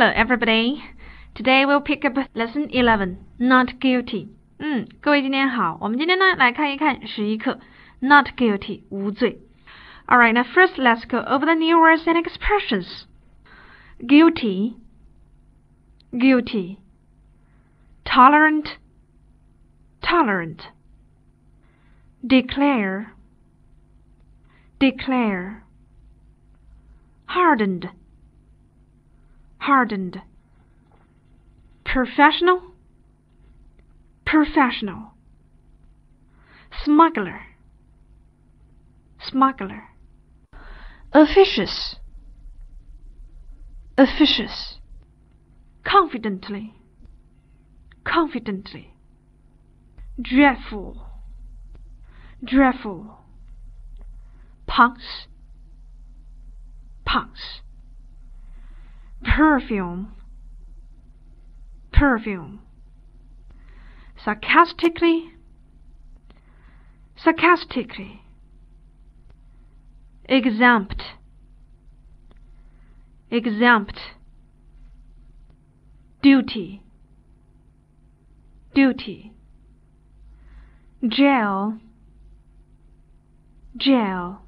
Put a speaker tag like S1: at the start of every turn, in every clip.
S1: Hello, everybody. Today we'll pick up lesson eleven. Not guilty. 嗯，各位今天好，我们今天呢来看一看十一课。Not guilty，无罪。All right, now first let's go over the new words and expressions. Guilty, guilty. Tolerant, tolerant. Declare, declare. Hardened hardened. Professional, professional. Smuggler, smuggler. Officious, officious. Confidently, confidently. Dreadful, dreadful. Punks, punks perfume, perfume. Sarcastically, sarcastically. Exempt, exempt. Duty, duty. Jail, jail.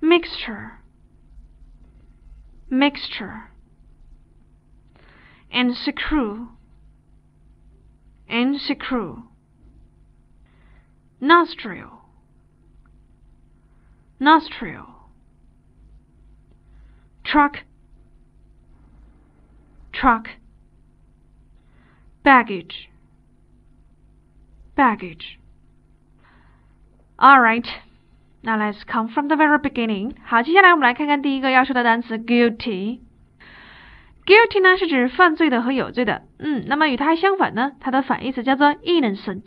S1: Mixture mixture and screw and screw nostril nostril truck truck baggage baggage all right Now Let's come from the very beginning。好，接下来我们来看看第一个要说的单词，guilty。guilty 呢是指犯罪的和有罪的。嗯，那么与它相反呢，它的反义词叫做 innocent。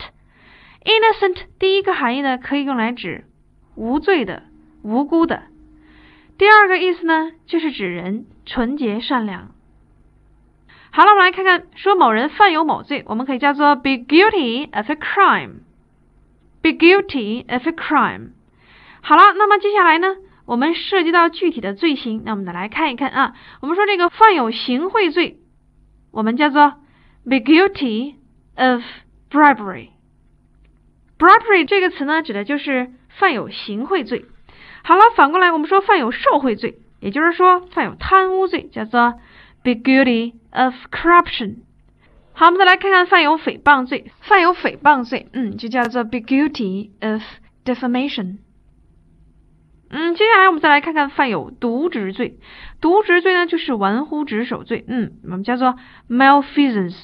S1: innocent 第一个含义呢可以用来指无罪的、无辜的。第二个意思呢就是指人纯洁善良。好了，我们来看看说某人犯有某罪，我们可以叫做 be guilty of a crime。be guilty of a crime。好了，那么接下来呢？我们涉及到具体的罪行，那我们再来看一看啊。我们说这个犯有行贿罪，我们叫做 be guilty of bribery。bribery 这个词呢，指的就是犯有行贿罪。好了，反过来我们说犯有受贿罪，也就是说犯有贪污罪，叫做 be guilty of corruption。好，我们再来看看犯有诽谤罪，犯有诽谤罪，嗯，就叫做 be guilty of defamation。嗯，接下来我们再来看看犯有渎职罪。渎职罪呢，就是玩忽职守罪。嗯，我们叫做 malfeasance。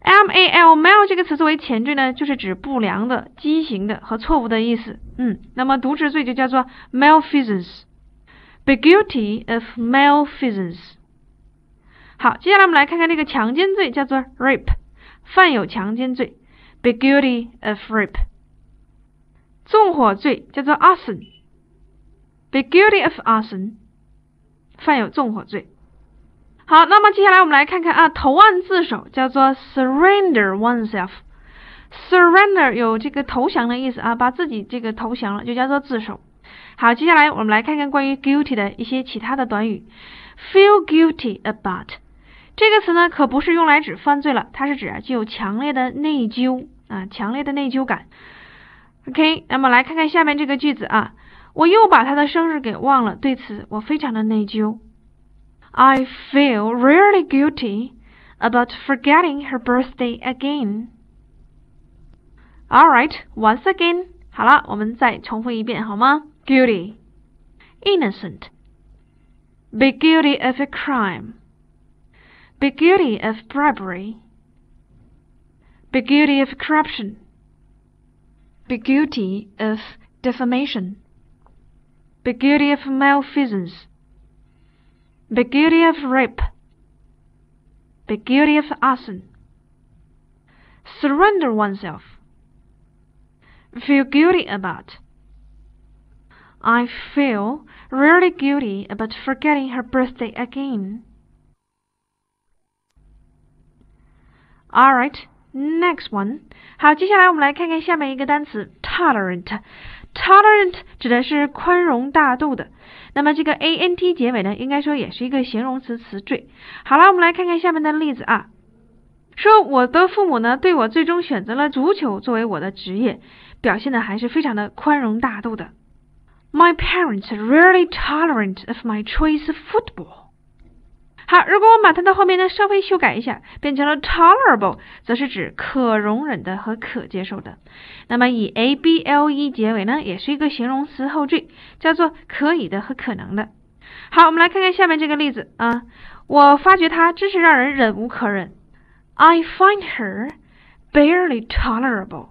S1: M-A-L mal 这个词作为前缀呢，就是指不良的、畸形的和错误的意思。嗯，那么渎职罪就叫做 malfeasance。Be guilty of malfeasance。好，接下来我们来看看那个强奸罪，叫做 rape。犯有强奸罪，be guilty of rape。纵火罪叫做 arson。被 e guilty of arson，犯有纵火罪。好，那么接下来我们来看看啊，投案自首叫做 surrender oneself。Surrender 有这个投降的意思啊，把自己这个投降了，就叫做自首。好，接下来我们来看看关于 guilty 的一些其他的短语。Feel guilty about 这个词呢，可不是用来指犯罪了，它是指具有强烈的内疚啊，强烈的内疚感。OK，那么来看看下面这个句子啊。我又把他的生日给忘了，对此我非常的内疚。I feel really guilty about forgetting her birthday again. All right, once again. 好了，我们再重复一遍好吗？Guilty, innocent. Be guilty of a crime. Be guilty of bribery. Be guilty of corruption. Be guilty of defamation be guilty of malfeasance, be guilty of rape, be guilty of arson. Surrender oneself. Feel guilty about. I feel really guilty about forgetting her birthday again. All right, next one. 好，接下来我们来看看下面一个单词 tolerant 指的是宽容大度的，那么这个 a n t 结尾呢，应该说也是一个形容词词缀。好了，我们来看看下面的例子啊，说我的父母呢对我最终选择了足球作为我的职业，表现的还是非常的宽容大度的。My parents are really tolerant of my choice of football. 好，如果我们把它的后面呢稍微修改一下，变成了 tolerable，则是指可容忍的和可接受的。那么以 abl-e 结尾呢，也是一个形容词后缀，叫做可以的和可能的。好，我们来看看下面这个例子啊，我发觉它真是让人忍无可忍。I find her barely tolerable.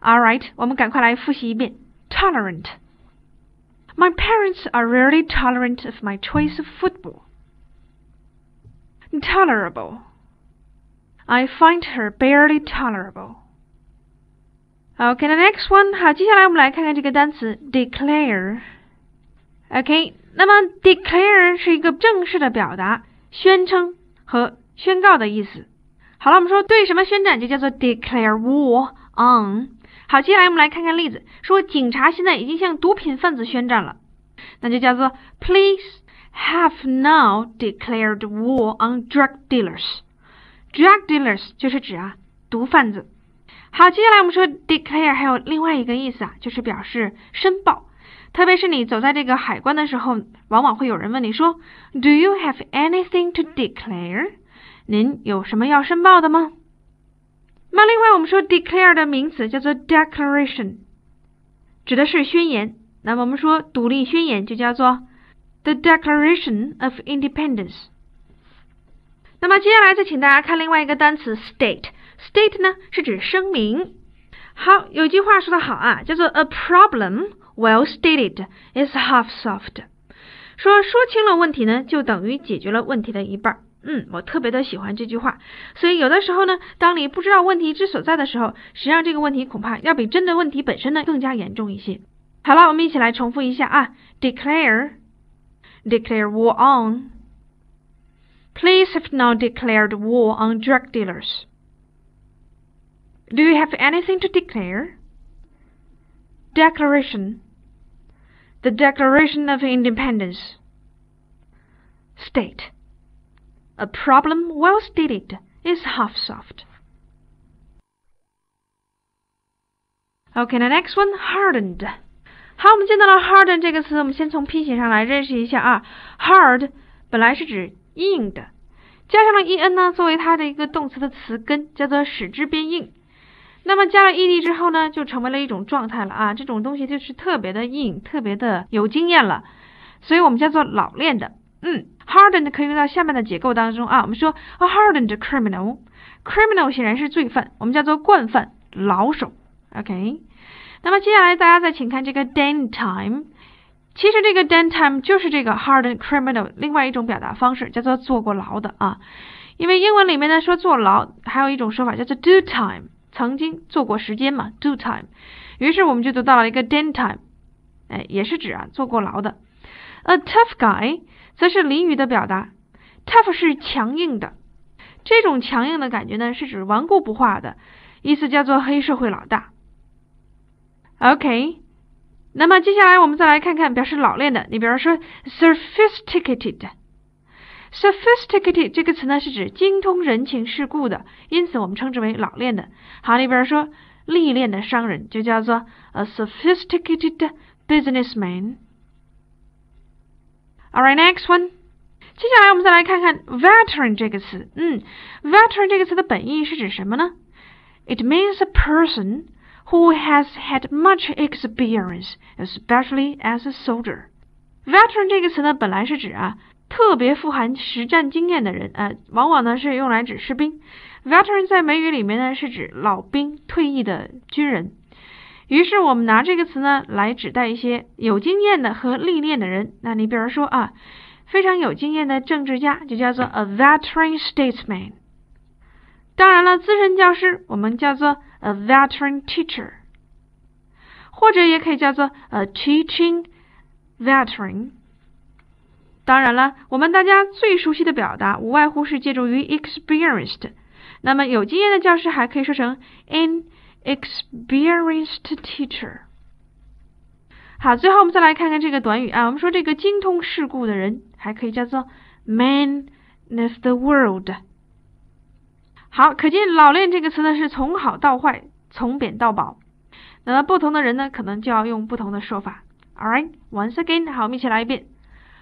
S1: Alright，我们赶快来复习一遍 tolerant. My parents are rarely tolerant of my choice of football. tolerable. I find her barely tolerable. Okay, the next one，好，接下来我们来看看这个单词 declare。OK，那么 declare 是一个正式的表达、宣称和宣告的意思。好了，我们说对什么宣战就叫做 declare war on。好，接下来我们来看看例子，说警察现在已经向毒品贩子宣战了，那就叫做 Please Have now declared war on drug dealers. Drug dealers 就是指啊，毒贩子。好，接下来我们说 declare 还有另外一个意思啊，就是表示申报。特别是你走在这个海关的时候，往往会有人问你说，Do you have anything to declare？您有什么要申报的吗？那另外我们说 declare 的名词叫做 declaration，指的是宣言。那么我们说独立宣言就叫做。The Declaration of Independence。那么接下来再请大家看另外一个单词，state。state 呢是指声明。好，有句话说的好啊，叫做 A problem well stated is half solved。说说清了问题呢，就等于解决了问题的一半。嗯，我特别的喜欢这句话。所以有的时候呢，当你不知道问题之所在的时候，实际上这个问题恐怕要比真的问题本身呢更加严重一些。好了，我们一起来重复一下啊，declare。declare war on. Police have now declared war on drug dealers. Do you have anything to declare? Declaration. The Declaration of Independence. State. A problem well stated is half solved. Okay, the next one, hardened. 好，我们见到了 harden 这个词，我们先从拼写上来认识一下啊。hard 本来是指硬的，加上了 e n 呢，作为它的一个动词的词根，叫做使之变硬。那么加了 e d 之后呢，就成为了一种状态了啊。这种东西就是特别的硬，特别的有经验了，所以我们叫做老练的。嗯，hardened 可以用到下面的结构当中啊。我们说 a hardened criminal，criminal 显然是罪犯，我们叫做惯犯、老手。OK。那么接下来大家再请看这个 d w n t i m e 其实这个 d w n t i m e 就是这个 “hardened criminal” 另外一种表达方式，叫做坐过牢的啊。因为英文里面呢说坐牢还有一种说法叫做 “do time”，曾经做过时间嘛，“do time”。于是我们就得到了一个 d w n t i m e 哎，也是指啊坐过牢的。A tough guy 则是俚语的表达，“tough” 是强硬的，这种强硬的感觉呢是指顽固不化的，意思叫做黑社会老大。OK，那么接下来我们再来看看表示老练的，你比方说 sophisticated。sophisticated 这个词呢是指精通人情世故的，因此我们称之为老练的。好，你比方说历练的商人就叫做 a sophisticated businessman。All right, next one. veteran 这个词。嗯，veteran 这个词的本意是指什么呢？It means a person Who has had much experience, especially as a soldier? Veteran 这个词呢，本来是指啊特别富含实战经验的人啊，往往呢是用来指士兵。Veteran 在美语里面呢是指老兵、退役的军人。于是我们拿这个词呢来指代一些有经验的和历练的人。那你比如说啊，非常有经验的政治家就叫做 a veteran statesman。那资深教师我们叫做 a veteran teacher，或者也可以叫做 a teaching veteran。当然了，我们大家最熟悉的表达无外乎是借助于 experienced。那么有经验的教师还可以说成 an experienced teacher。好，最后我们再来看看这个短语啊，我们说这个精通世故的人还可以叫做 man of the world。好，可见“老练”这个词呢，是从好到坏，从贬到褒。那么不同的人呢，可能就要用不同的说法。Alright, once again，好，我们一起来一遍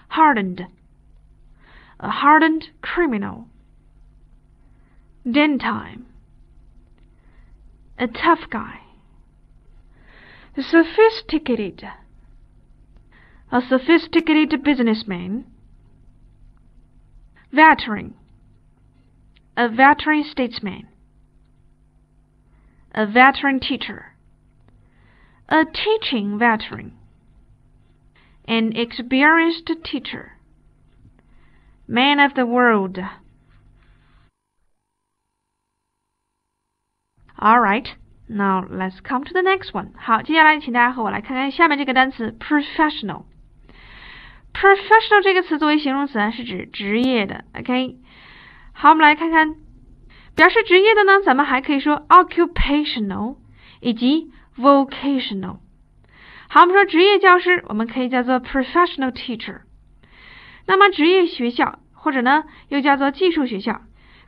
S1: ：hardened，a hardened criminal；den A tough guy. sophisticated A sophisticated businessman. Veteran. A veteran statesman. A veteran teacher. A teaching veteran. An experienced teacher. Man of the world. All right. Now let's come to the next one. 好，接下来请大家和我来看看下面这个单词 professional。professional 这个词作为形容词啊，是指职业的。OK，好，我们来看看表示职业的呢，咱们还可以说 occupational 以及 vocational。好，我们说职业教师，我们可以叫做 professional teacher。那么职业学校或者呢又叫做技术学校，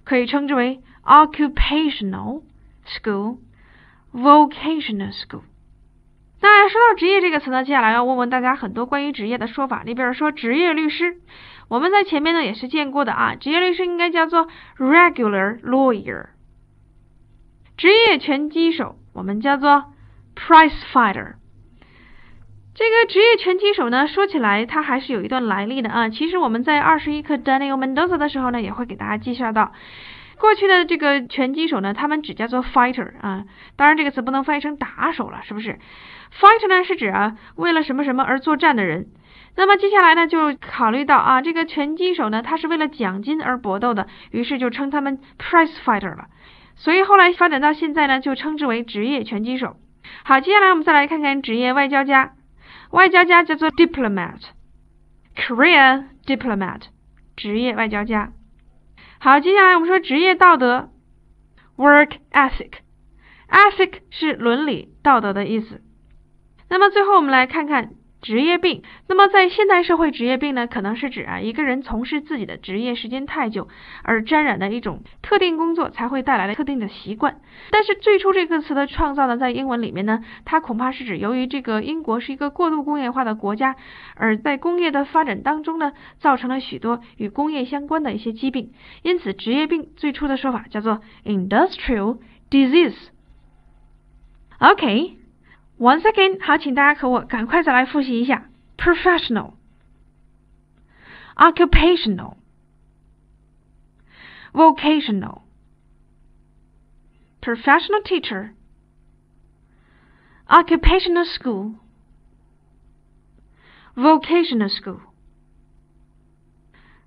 S1: 可以称之为 occupational school、vocational school。那说到职业这个词呢，接下来要问问大家很多关于职业的说法，你比如说职业律师。我们在前面呢也是见过的啊，职业律师应该叫做 regular lawyer，职业拳击手我们叫做 prize fighter。这个职业拳击手呢，说起来它还是有一段来历的啊。其实我们在二十一课 Daniel m e n d o z 的时候呢，也会给大家介绍到，过去的这个拳击手呢，他们只叫做 fighter 啊，当然这个词不能翻译成打手了，是不是？Fighter 呢是指啊，为了什么什么而作战的人。那么接下来呢，就考虑到啊，这个拳击手呢，他是为了奖金而搏斗的，于是就称他们 p r i s e fighter” 了。所以后来发展到现在呢，就称之为职业拳击手。好，接下来我们再来看看职业外交家，外交家叫做 diplomat，career diplomat，职业外交家。好，接下来我们说职业道德，work ethic，ethic 是伦理道德的意思。那么最后我们来看看。职业病，那么在现代社会，职业病呢，可能是指啊一个人从事自己的职业时间太久而沾染的一种特定工作才会带来的特定的习惯。但是最初这个词的创造呢，在英文里面呢，它恐怕是指由于这个英国是一个过度工业化的国家，而在工业的发展当中呢，造成了许多与工业相关的一些疾病，因此职业病最初的说法叫做 industrial disease。Okay. Once again，好，请大家和我赶快再来复习一下：professional、occupational、vocational、professional teacher、occupational school、vocational school、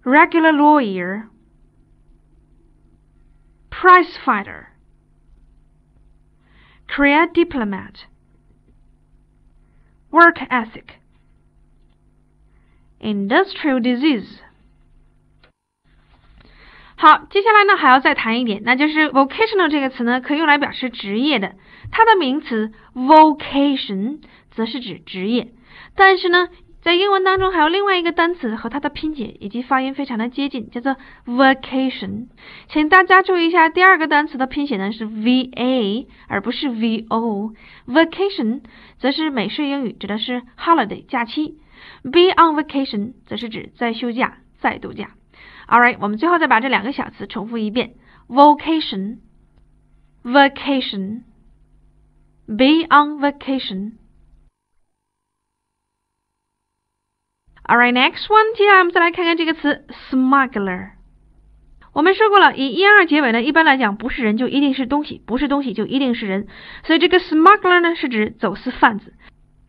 S1: regular lawyer、prize fighter、career diplomat。Work ethic, industrial disease。好，接下来呢还要再谈一点，那就是 vocational 这个词呢，可以用来表示职业的，它的名词 vocation 则是指职业，但是呢。在英文当中还有另外一个单词和它的拼写以及发音非常的接近，叫做 vacation。请大家注意一下，第二个单词的拼写呢是 v a，而不是 v o。vacation 则是美式英语，指的是 holiday 假期。be on vacation 则是指在休假，在度假。Alright，我们最后再把这两个小词重复一遍 v o c a t i o n v a c a t i o n b e on vacation。All right, next one. 接下来我们再来看看这个词，smuggler。我们说过了，以一二结尾呢，一般来讲不是人就一定是东西，不是东西就一定是人。所以这个 smuggler 呢是指走私贩子。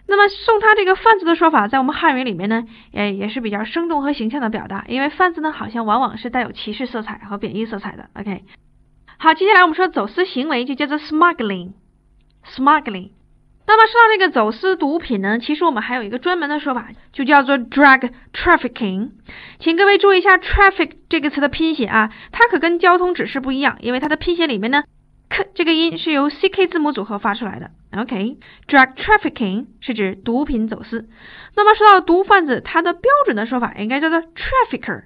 S1: 那么送他这个贩子的说法，在我们汉语里面呢，诶也是比较生动和形象的表达，因为贩子呢好像往往是带有歧视色彩和贬义色彩的。OK，好，接下来我们说走私行为就叫做 smuggling，smuggling。那么说到那个走私毒品呢，其实我们还有一个专门的说法，就叫做 drug trafficking。请各位注意一下 traffic 这个词的拼写啊，它可跟交通指示不一样，因为它的拼写里面呢，k 这个音是由 c k 字母组合发出来的。OK，drug trafficking 是指毒品走私。那么说到毒贩子，它的标准的说法应该叫做 trafficker。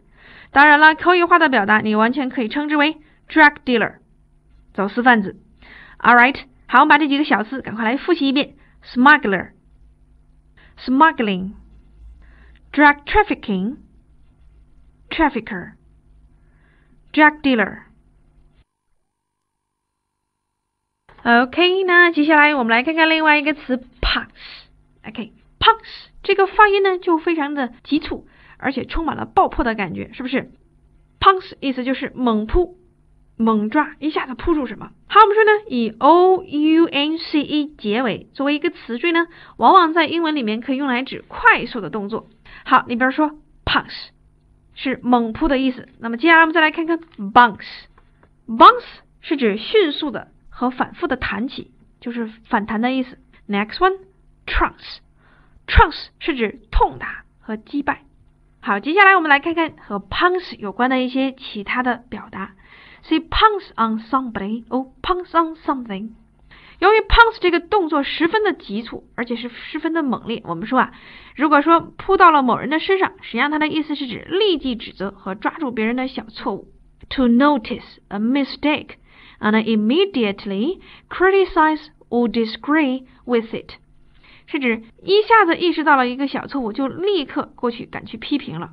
S1: 当然了，口语化的表达，你完全可以称之为 drug dealer，走私贩子。All right。好，我们把这几个小字赶快来复习一遍：smuggler、smuggling、drug trafficking、trafficker、drug dealer。OK，那接下来我们来看看另外一个词 p u n c o k p u n k s 这个发音呢就非常的急促，而且充满了爆破的感觉，是不是 p u n k s 意思就是猛扑。猛抓一下子扑住什么？好，我们说呢，以 ounce 结尾作为一个词缀呢，往往在英文里面可以用来指快速的动作。好，你比如说 punch 是猛扑的意思。那么接下来我们再来看看 bounce，bounce 是指迅速的和反复的弹起，就是反弹的意思。Next one，trounce，trounce 是指痛打和击败。好，接下来我们来看看和 punch 有关的一些其他的表达。s e e pounce on somebody or pounce on something。由于 pounce 这个动作十分的急促，而且是十分的猛烈。我们说啊，如果说扑到了某人的身上，实际上它的意思是指立即指责和抓住别人的小错误。To notice a mistake and immediately criticize or disagree with it，是指一下子意识到了一个小错误，就立刻过去赶去批评了。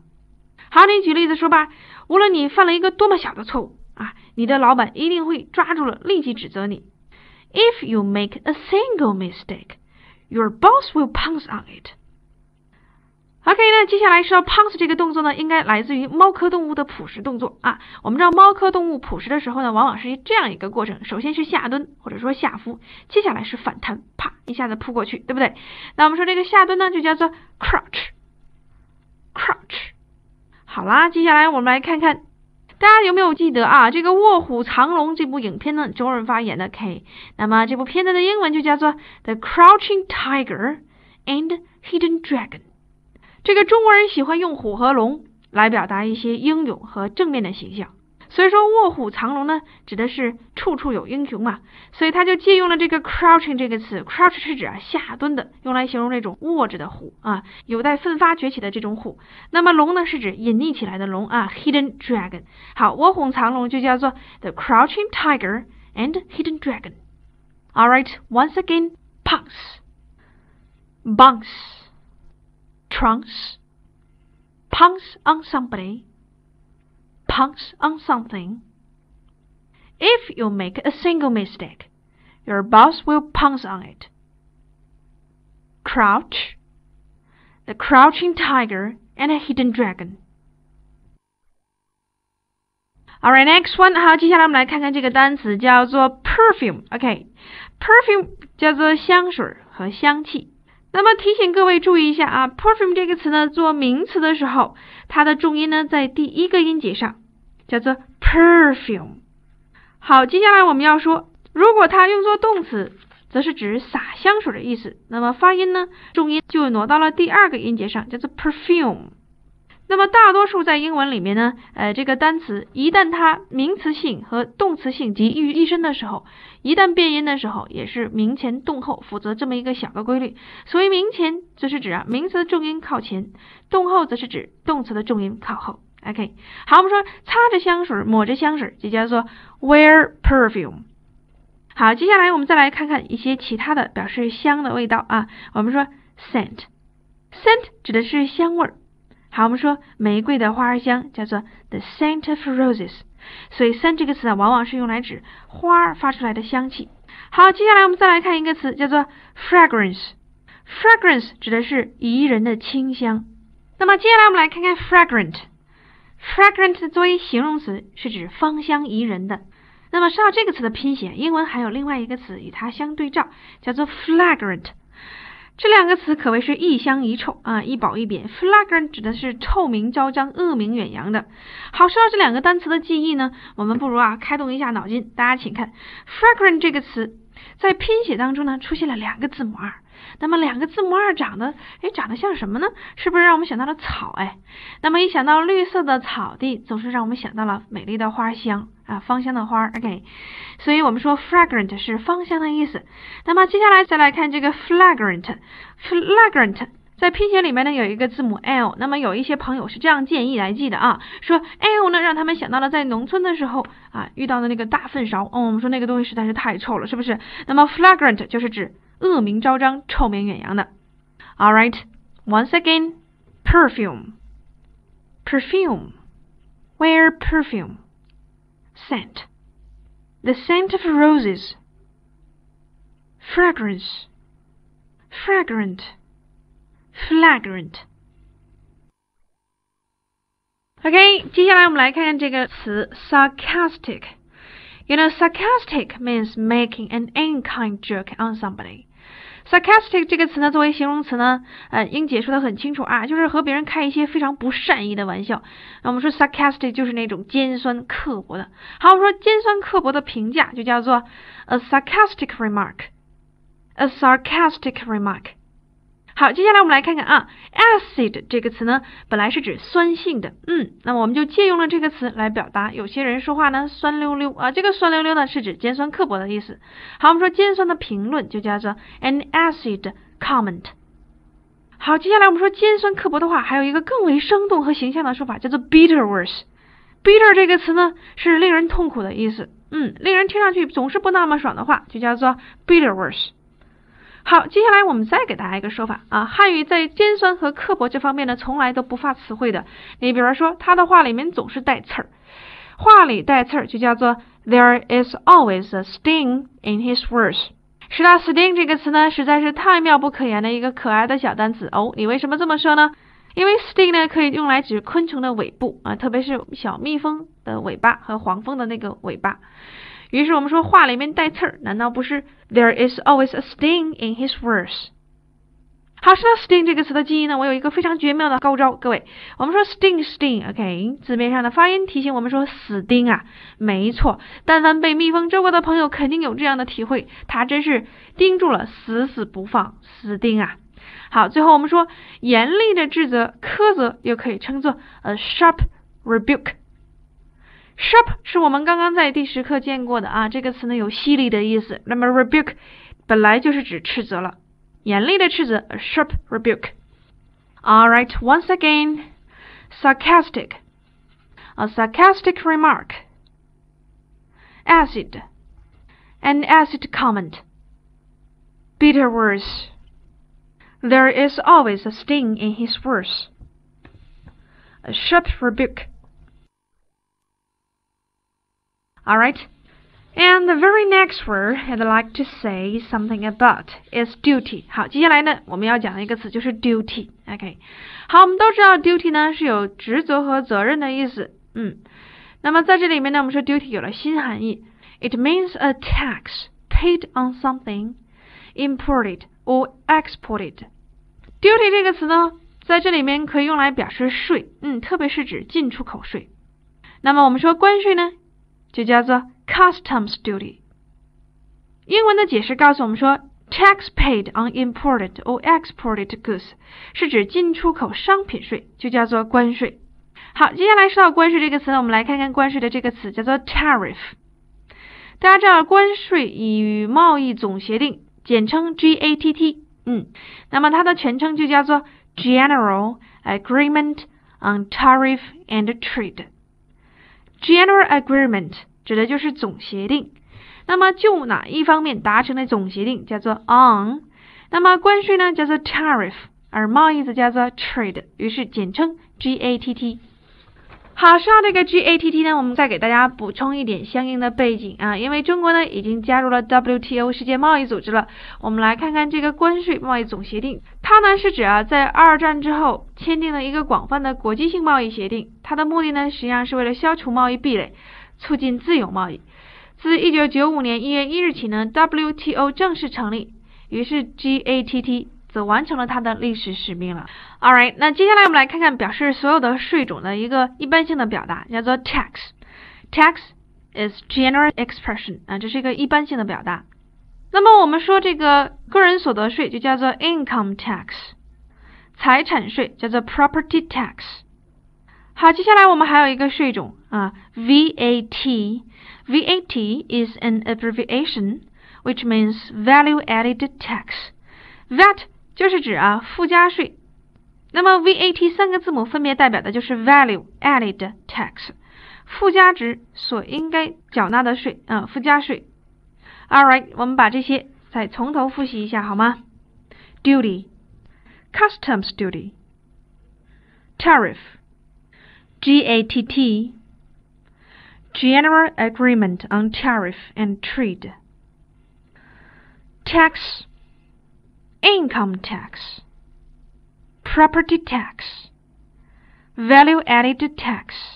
S1: 好，你举例子说吧。无论你犯了一个多么小的错误。啊，你的老板一定会抓住了，立即指责你。If you make a single mistake, your boss will pounce on it. OK，那接下来说到 pounce 这个动作呢，应该来自于猫科动物的捕食动作啊。我们知道猫科动物捕食的时候呢，往往是这样一个过程：首先是下蹲或者说下伏，接下来是反弹，啪，一下子扑过去，对不对？那我们说这个下蹲呢，就叫做 crouch，crouch。好啦，接下来我们来看看。大家有没有记得啊？这个《卧虎藏龙》这部影片呢？周润发演的 K。那么这部片子的英文就叫做《The Crouching Tiger and Hidden Dragon》。这个中国人喜欢用虎和龙来表达一些英勇和正面的形象。所以说“卧虎藏龙”呢，指的是处处有英雄嘛。所以他就借用了这个 “crouching” 这个词，“crouching” 是指啊下蹲的，用来形容那种卧着的虎啊，有待奋发崛起的这种虎。那么龙呢，是指隐匿起来的龙啊，“hidden dragon”。好，“卧虎藏龙”就叫做 “the crouching tiger and hidden dragon”。All right, once again, punch, b u n c s trunks, punch on somebody. punch on something. If you make a single mistake, your boss will pounce on it. Crouch. The crouching tiger and a hidden dragon. Alright, next one. 好，接下来我们来看看这个单词叫做 perfume。OK，perfume 叫做香水和香气。那么提醒各位注意一下啊，perfume 这个词呢，做名词的时候，它的重音呢在第一个音节上。叫做 perfume。好，接下来我们要说，如果它用作动词，则是指洒香水的意思。那么发音呢？重音就挪到了第二个音节上，叫做 perfume。那么大多数在英文里面呢，呃，这个单词一旦它名词性和动词性集于一身的时候，一旦变音的时候，也是名前动后，符合这么一个小的规律。所谓名前，则是指啊名词的重音靠前；动后，则是指动词的重音靠后。OK，好，我们说擦着香水，抹着香水就叫做 wear perfume。好，接下来我们再来看看一些其他的表示香的味道啊。我们说 scent，scent 指的是香味儿。好，我们说玫瑰的花香叫做 the scent of roses。所以 scent 这个词啊，往往是用来指花发出来的香气。好，接下来我们再来看一个词叫做 fragrance，fragrance 指的是宜人的清香。那么接下来我们来看看 fragrant。fragrant 作为形容词是指芳香宜人的。那么说到这个词的拼写，英文还有另外一个词与它相对照，叫做 flagrant。这两个词可谓是一香一臭啊，一褒一贬。flagrant 指的是臭名昭彰、恶名远扬的。好，说到这两个单词的记忆呢，我们不如啊开动一下脑筋。大家请看，fragrant 这个词在拼写当中呢出现了两个字母 r。那么两个字母二长得，哎，长得像什么呢？是不是让我们想到了草？哎，那么一想到绿色的草地，总是让我们想到了美丽的花香啊，芳香的花。OK，所以我们说 fragrant 是芳香的意思。那么接下来再来看这个 flagrant，flagrant 在拼写里面呢有一个字母 l。那么有一些朋友是这样建议来记的啊，说 l 呢让他们想到了在农村的时候啊遇到的那个大粪勺。哦，我们说那个东西实在是太臭了，是不是？那么 flagrant 就是指。恶名昭彰、臭名远扬的。All right, once again, perfume, perfume, wear perfume, scent, the scent of roses, fragrance, fragrant, flagrant. OK，接下来我们来看看这个词 sarcastic。You know, sarcastic means making an unkind joke on somebody. Sarcastic 这个词呢，作为形容词呢，呃，英姐说的很清楚啊，就是和别人开一些非常不善意的玩笑。那我们说，sarcastic 就是那种尖酸刻薄的。好，我们说尖酸刻薄的评价就叫做 a sarcastic remark. a sarcastic remark. 好，接下来我们来看看啊，acid 这个词呢，本来是指酸性的，嗯，那么我们就借用了这个词来表达有些人说话呢酸溜溜啊，这个酸溜溜呢是指尖酸刻薄的意思。好，我们说尖酸的评论就叫做 an acid comment。好，接下来我们说尖酸刻薄的话，还有一个更为生动和形象的说法叫做 bitter words。bitter 这个词呢是令人痛苦的意思，嗯，令人听上去总是不那么爽的话就叫做 bitter words。好，接下来我们再给大家一个说法啊，汉语在尖酸和刻薄这方面呢，从来都不乏词汇的。你比如说，他的话里面总是带刺儿，话里带刺儿就叫做 there is always a sting in his words。十大 sting 这个词呢，实在是太妙不可言的一个可爱的小单词哦。你为什么这么说呢？因为 sting 呢可以用来指昆虫的尾部啊，特别是小蜜蜂的尾巴和黄蜂的那个尾巴。于是我们说话里面带刺儿，难道不是？There is always a sting in his words。好，说到 sting 这个词的记忆呢，我有一个非常绝妙的高招。各位，我们说 sting sting，OK，字面上的发音提醒我们说死钉啊，没错。但凡被蜜蜂蛰过的朋友肯定有这样的体会，它真是钉住了，死死不放，死钉啊。好，最后我们说严厉的指责、苛责，又可以称作 a sharp rebuke。Sharp 是我们刚刚在第十课见过的啊，这个词呢有犀利的意思。那么 rebuke All right. rebuke。All right, once again, sarcastic, a sarcastic remark, acid, an acid comment, bitter words. There is always a sting in his words. A sharp rebuke. Alright? And the very next word I'd like to say something about is duty。好，接下来呢，我们要讲的一个词就是 duty。OK，好，我们都知道 duty 呢是有职责和责任的意思。嗯，那么在这里面呢，我们说 duty 有了新含义。It means a tax paid on something imported or exported。duty 这个词呢，在这里面可以用来表示税，嗯，特别是指进出口税。那么我们说关税呢就叫做 customs duty。英文的解释告诉我们说，tax paid on imported or exported goods 是指进出口商品税，就叫做关税。好，接下来说到关税这个词，我们来看看关税的这个词叫做 tariff。大家知道关税与贸易总协定，简称 GATT，嗯，那么它的全称就叫做 General Agreement on Tariff and Trade。General Agreement 指的就是总协定，那么就哪一方面达成的总协定叫做 On，那么关税呢叫做 Tariff，而贸易则叫做 Trade，于是简称 GATT。好，说到这个 GATT 呢，我们再给大家补充一点相应的背景啊，因为中国呢已经加入了 WTO 世界贸易组织了。我们来看看这个关税贸易总协定，它呢是指啊在二战之后签订了一个广泛的国际性贸易协定，它的目的呢实际上是为了消除贸易壁垒，促进自由贸易。自1995年1月1日起呢，WTO 正式成立，于是 GATT。子完成了它的历史使命了。Alright，那接下来我们来看看表示所有的税种的一个一般性的表达，叫做 tax。Tax is general expression 啊，这是一个一般性的表达。那么我们说这个个人所得税就叫做 income tax，财产税叫做 property tax。好，接下来我们还有一个税种啊，VAT。VAT is an abbreviation which means value added tax. VAT 就是指啊，附加税。那么 VAT 三个字母分别代表的就是 Value Added Tax，附加值所应该缴纳的税啊，附加税。Alright，我们把这些再从头复习一下好吗？Duty，Customs Duty，Tariff，GATT，General Agreement on Tariff and Trade，Tax。income tax, property tax, value added tax.